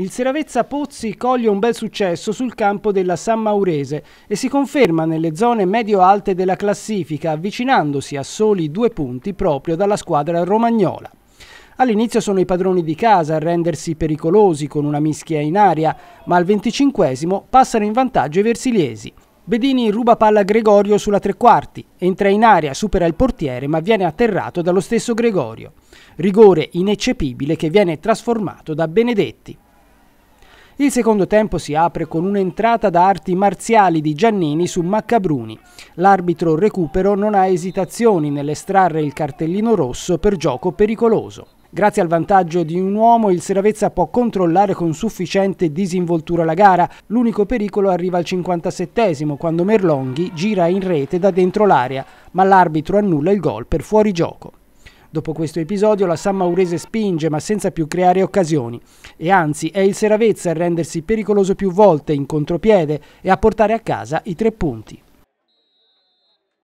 Il Seravezza Pozzi coglie un bel successo sul campo della San Maurese e si conferma nelle zone medio-alte della classifica, avvicinandosi a soli due punti proprio dalla squadra romagnola. All'inizio sono i padroni di casa a rendersi pericolosi con una mischia in aria, ma al venticinquesimo passano in vantaggio i versiliesi. Bedini ruba palla a Gregorio sulla tre quarti, entra in aria, supera il portiere ma viene atterrato dallo stesso Gregorio. Rigore ineccepibile che viene trasformato da Benedetti. Il secondo tempo si apre con un'entrata da arti marziali di Giannini su Maccabruni. L'arbitro recupero non ha esitazioni nell'estrarre il cartellino rosso per gioco pericoloso. Grazie al vantaggio di un uomo, il Seravezza può controllare con sufficiente disinvoltura la gara. L'unico pericolo arriva al 57 quando Merlonghi gira in rete da dentro l'area, ma l'arbitro annulla il gol per fuorigioco. Dopo questo episodio la San Maurese spinge ma senza più creare occasioni e anzi è il Seravezza a rendersi pericoloso più volte in contropiede e a portare a casa i tre punti.